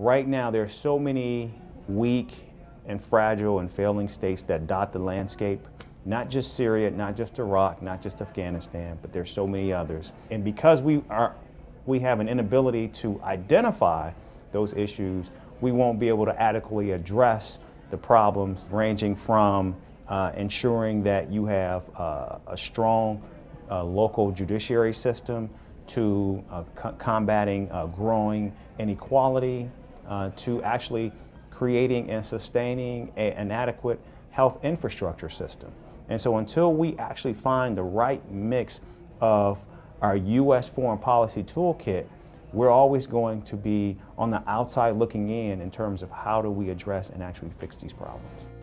Right now, there are so many weak and fragile and failing states that dot the landscape. Not just Syria, not just Iraq, not just Afghanistan, but there's so many others. And because we are, we have an inability to identify those issues, we won't be able to adequately address the problems ranging from uh, ensuring that you have uh, a strong uh, local judiciary system to uh, combating uh, growing inequality uh, to actually creating and sustaining a, an adequate health infrastructure system. And so until we actually find the right mix of our U.S. foreign policy toolkit, we're always going to be on the outside looking in in terms of how do we address and actually fix these problems.